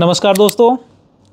नमस्कार दोस्तों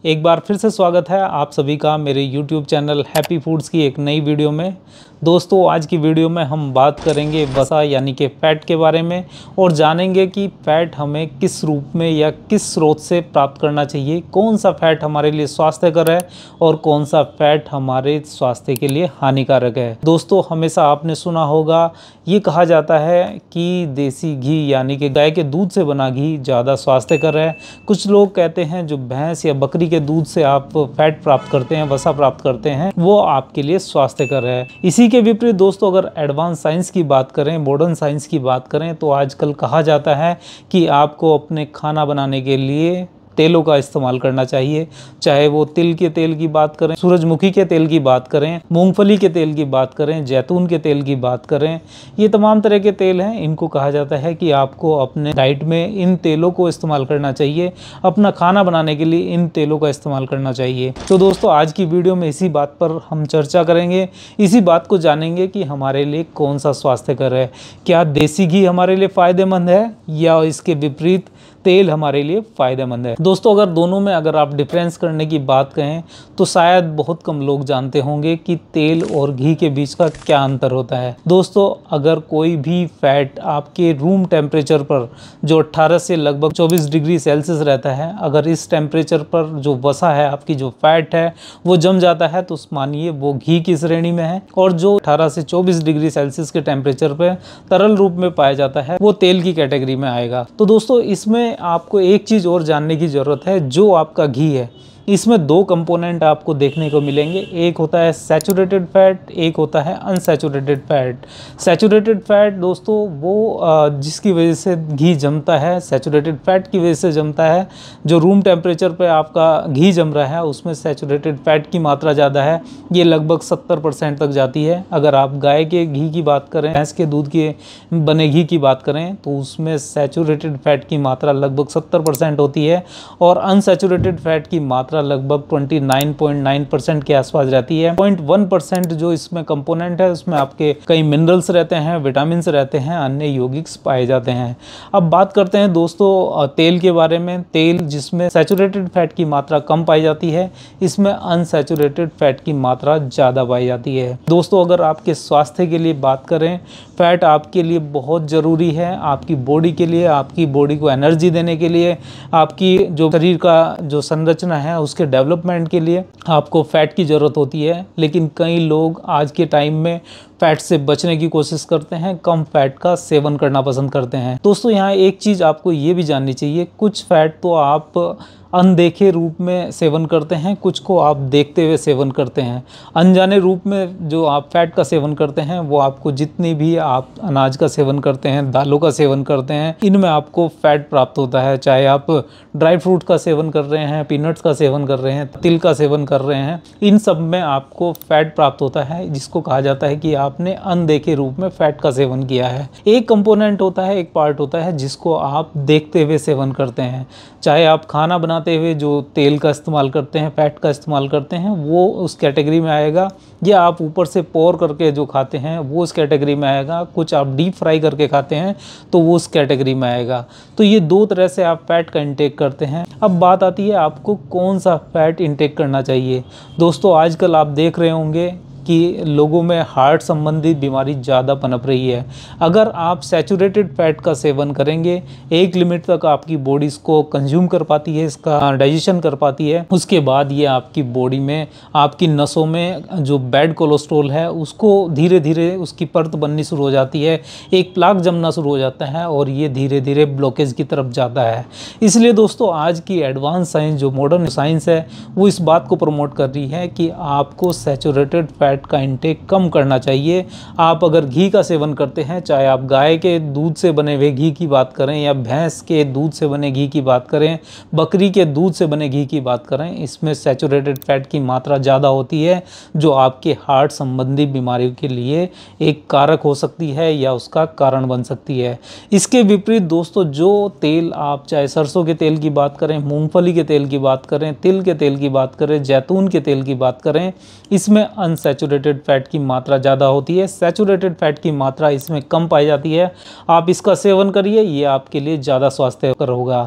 एक बार फिर से स्वागत है आप सभी का मेरे YouTube चैनल हैप्पी फूड्स की एक नई वीडियो में दोस्तों आज की वीडियो में हम बात करेंगे वसा यानी कि फैट के बारे में और जानेंगे कि फैट हमें किस रूप में या किस स्रोत से प्राप्त करना चाहिए कौन सा फैट हमारे लिए स्वास्थ्यकर है और कौन सा फैट हमारे स्वास्थ्य के लिए हानिकारक है दोस्तों हमेशा आपने सुना होगा ये कहा जाता है कि देसी घी यानी कि गाय के दूध से बना घी ज़्यादा स्वास्थ्यकर है कुछ लोग कहते हैं जो भैंस या बकरी बकरी के दूध से आप फैट प्राप्त करते हैं वसा प्राप्त करते हैं वो आपके लिए स्वास्थ्यकर है इसी के विपरीत दोस्तों अगर एडवांस साइंस की बात करें मॉडर्न साइंस की बात करें तो आजकल कहा जाता है कि आपको अपने खाना बनाने के लिए तेलों का इस्तेमाल करना चाहिए चाहे वो तिल के तेल की बात करें सूरजमुखी के तेल की बात करें मूंगफली के तेल की बात करें जैतून के तेल की बात करें ये तमाम तरह के तेल हैं इनको कहा जाता है कि आपको अपने डाइट में इन तेलों को इस्तेमाल करना चाहिए अपना खाना बनाने के लिए इन तेलों का इस्तेमाल करना चाहिए तो दोस्तों आज की वीडियो में इसी बात पर हम चर्चा करेंगे इसी बात को जानेंगे कि हमारे लिए कौन सा स्वास्थ्यकर है क्या देसी घी हमारे लिए फ़ायदेमंद है या इसके विपरीत तेल हमारे लिए फ़ायदेमंद है दोस्तों अगर दोनों में अगर आप डिफरेंस करने की बात कहें तो शायद बहुत कम लोग जानते होंगे कि तेल और घी के बीच का क्या अंतर होता है दोस्तों अगर कोई भी फैट आपके रूम टेम्परेचर पर जो 18 से लगभग 24 डिग्री सेल्सियस रहता है अगर इस टेम्परेचर पर जो वसा है आपकी जो फैट है वो जम जाता है तो मानिए वो घी की श्रेणी में है और जो अठारह से चौबीस डिग्री सेल्सियस के टेम्परेचर पर तरल रूप में पाया जाता है वो तेल की कैटेगरी में आएगा तो दोस्तों इसमें आपको एक चीज़ और जानने की ज़रूरत है जो आपका घी है इसमें दो कंपोनेंट आपको देखने को मिलेंगे एक होता है सैचुरेटेड फैट एक होता है अनसेचूरेटेड फैट सैचुरेटेड फैट दोस्तों वो जिसकी वजह से घी जमता है सैचुरेटेड फैट की वजह से जमता है जो रूम टेम्परेचर पे आपका घी जम रहा है उसमें सैचुरेटेड फैट की मात्रा ज़्यादा है ये लगभग सत्तर परसेंट तक जाती है अगर आप गाय के घी की बात करें भैंस के दूध के बने घी की बात करें तो उसमें सैचुरेटेड फैट की मात्रा लगभग सत्तर परसेंट होती है और अनसेचुरेटेड फैट की मात्रा मात्रा लगभग 29.9 परसेंट के आसपास रहती है 0.1 परसेंट जो इसमें कंपोनेंट है उसमें आपके कई मिनरल्स रहते हैं विटामिन रहते हैं अन्य यौगिक्स पाए जाते हैं अब बात करते हैं दोस्तों तेल के बारे में तेल जिसमें सेचुरेटेड फैट की मात्रा कम पाई जाती है इसमें अनसेचुरेटेड फैट की मात्रा ज़्यादा पाई जाती है दोस्तों अगर आपके स्वास्थ्य के लिए बात करें फैट आपके लिए बहुत ज़रूरी है आपकी बॉडी के लिए आपकी बॉडी को एनर्जी देने के लिए आपकी जो शरीर का जो संरचना है उसके डेवलपमेंट के लिए आपको फ़ैट की ज़रूरत होती है लेकिन कई लोग आज के टाइम में फैट से बचने की कोशिश करते हैं कम फैट का सेवन करना पसंद करते हैं दोस्तों यहाँ एक चीज़ आपको ये भी जाननी चाहिए कुछ फैट तो आप अनदेखे रूप में सेवन करते हैं कुछ को आप देखते हुए सेवन करते हैं अनजाने रूप में जो आप फैट का सेवन करते हैं वो आपको जितनी भी आप अनाज का सेवन करते हैं दालों का सेवन करते हैं इनमें आपको फैट प्राप्त होता है चाहे आप ड्राई फ्रूट का सेवन कर रहे हैं पीनट्स का सेवन कर रहे हैं तिल का सेवन कर रहे हैं इन सब में आपको फैट प्राप्त होता है जिसको कहा जाता है कि आप आपने अनदे के रूप में फैट का सेवन किया है एक कंपोनेंट होता है एक पार्ट होता है जिसको आप देखते हुए सेवन करते हैं चाहे आप खाना बनाते हुए जो तेल का इस्तेमाल करते हैं फैट का इस्तेमाल करते हैं वो उस कैटेगरी में आएगा या आप ऊपर से पोर करके जो खाते हैं वो उस कैटेगरी में आएगा कुछ आप डीप फ्राई करके खाते हैं तो वो उस कैटेगरी में आएगा तो ये दो तरह से आप फैट का इंटेक करते हैं अब बात आती है आपको कौन सा फैट इंटेक करना चाहिए दोस्तों आजकल आप देख रहे होंगे कि लोगों में हार्ट संबंधी बीमारी ज़्यादा पनप रही है अगर आप सेचूरेटेड फैट का सेवन करेंगे एक लिमिट तक आपकी बॉडी इसको कंज्यूम कर पाती है इसका डाइजेशन कर पाती है उसके बाद ये आपकी बॉडी में आपकी नसों में जो बैड कोलेस्ट्रोल है उसको धीरे धीरे उसकी परत बननी शुरू हो जाती है एक प्लाक जमना शुरू हो जाता है और ये धीरे धीरे ब्लॉकेज की तरफ जाता है इसलिए दोस्तों आज की एडवांस साइंस जो मॉडर्न साइंस है वो इस बात को प्रमोट कर रही है कि आपको सेचूरेटेड फैट फैट का इंटेक कम करना चाहिए आप अगर घी का सेवन करते हैं चाहे आप गाय के दूध से बने हुए घी की बात करें या भैंस के दूध से बने घी की बात करें बकरी के दूध से बने घी की बात करें इसमें सेचूरेटेड फैट की मात्रा ज़्यादा होती है जो आपके हार्ट संबंधी बीमारियों के लिए एक कारक हो सकती है या उसका कारण बन सकती है इसके विपरीत दोस्तों जो तेल आप चाहे सरसों के तेल की बात करें मूंगफली के तेल की बात करें तिल के तेल की बात करें जैतून के तेल की बात करें इसमें अनसेचुर अनसेचुरेटेड फैट की मात्रा ज़्यादा होती है सेचुरेटेड फैट की मात्रा इसमें कम पाई जाती है आप इसका सेवन करिए ये आपके लिए ज़्यादा स्वास्थ्यकर होगा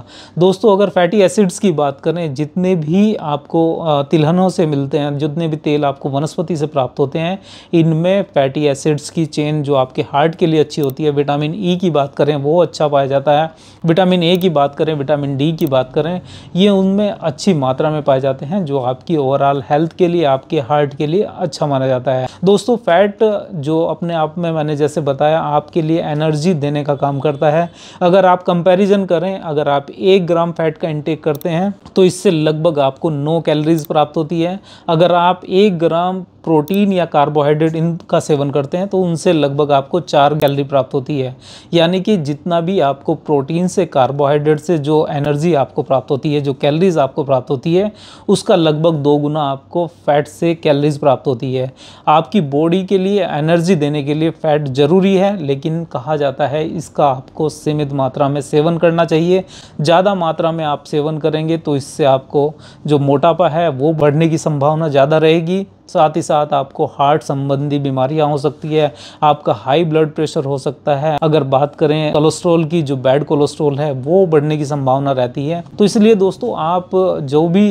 दोस्तों अगर फैटी एसिड्स की बात करें जितने भी आपको तिलहनों से मिलते हैं जितने भी तेल आपको वनस्पति से प्राप्त होते हैं इनमें फैटी एसिड्स की चेन जो आपके हार्ट के लिए अच्छी होती है विटामिन ई e की बात करें वो अच्छा पाया जाता है विटामिन ए की बात करें विटामिन डी की बात करें ये उनमें अच्छी मात्रा में पाए जाते हैं जो आपकी ओवरऑल हेल्थ के लिए आपके हार्ट के लिए अच्छा माना जाता है दोस्तों फैट जो अपने आप में मैंने जैसे बताया आपके लिए एनर्जी देने का काम करता है अगर आप कंपैरिजन करें अगर आप एक ग्राम फैट का इंटेक करते हैं तो इससे लगभग आपको नौ कैलरीज प्राप्त होती है अगर आप एक ग्राम प्रोटीन या कार्बोहाइड्रेट इनका सेवन करते हैं तो उनसे लगभग आपको चार कैलरी प्राप्त होती है यानी कि जितना भी आपको प्रोटीन से कार्बोहाइड्रेट से जो एनर्जी आपको प्राप्त होती है जो कैलरीज आपको प्राप्त होती है उसका लगभग दो गुना आपको फैट से कैलरीज प्राप्त होती है आपकी बॉडी के लिए एनर्जी देने के लिए फैट ज़रूरी है लेकिन कहा जाता है इसका आपको सीमित मात्रा में सेवन करना चाहिए ज़्यादा मात्रा में आप सेवन करेंगे तो इससे आपको जो मोटापा है वो बढ़ने की संभावना ज़्यादा रहेगी साथ ही साथ आपको हार्ट संबंधी बीमारियां हो सकती है आपका हाई ब्लड प्रेशर हो सकता है अगर बात करें कोलेस्ट्रॉल की जो बैड कोलेस्ट्रॉल है वो बढ़ने की संभावना रहती है तो इसलिए दोस्तों आप जो भी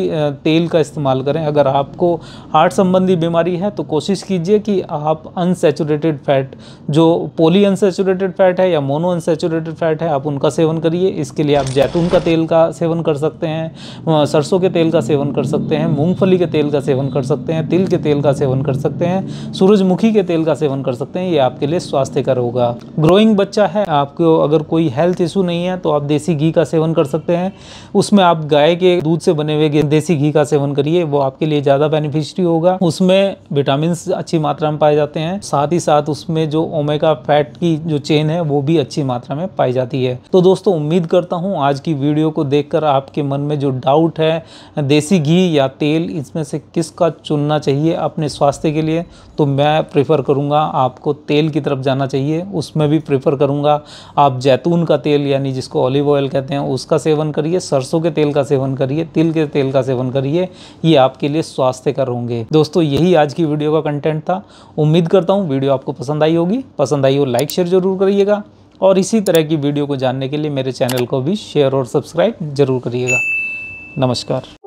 तेल का इस्तेमाल करें अगर आपको हार्ट संबंधी बीमारी है तो कोशिश कीजिए कि आप अनसेचुरेटेड फैट जो पोली अनसेचुरेटेड फैट है या मोनो अनसेचुरेटेड फैट है आप उनका सेवन करिए इसके लिए आप जैतून का तेल का सेवन कर सकते हैं सरसों के तेल का सेवन कर सकते हैं मूँगफली के तेल का सेवन कर सकते हैं तिल के तेल तेल का सेवन कर सकते हैं सूरजमुखी के तेल का सेवन कर सकते हैं ये आपके लिए स्वास्थ्यकर होगा ग्रोइंग बच्चा है आपको अगर कोई हेल्थ इशू नहीं है तो आप देसी घी का सेवन कर सकते हैं उसमें आप गाय के दूध से बने हुए देसी घी का सेवन करिए वो आपके लिए ज़्यादा बेनिफिशरी होगा उसमें विटामिन अच्छी मात्रा में पाए जाते हैं साथ ही साथ उसमें जो ओमेगा फैट की जो चेन है वो भी अच्छी मात्रा में पाई जाती है तो दोस्तों उम्मीद करता हूँ आज की वीडियो को देखकर आपके मन में जो डाउट है देसी घी या तेल इसमें से किसका चुनना चाहिए अपने स्वास्थ्य के लिए तो मैं प्रेफर करूँगा आपको तेल की तरफ जाना चाहिए उसमें भी प्रेफर करूँगा आप जैतून का तेल यानी जिसको ऑलिव ऑयल कहते हैं उसका सेवन करिए सरसों के तेल का सेवन करिए तिल के तेल का सेवन करिए ये आपके लिए स्वास्थ्यकर होंगे दोस्तों यही आज की वीडियो का कंटेंट था उम्मीद करता हूँ वीडियो आपको पसंद आई होगी पसंद आई हो लाइक शेयर जरूर करिएगा और इसी तरह की वीडियो को जानने के लिए मेरे चैनल को भी शेयर और सब्सक्राइब जरूर करिएगा नमस्कार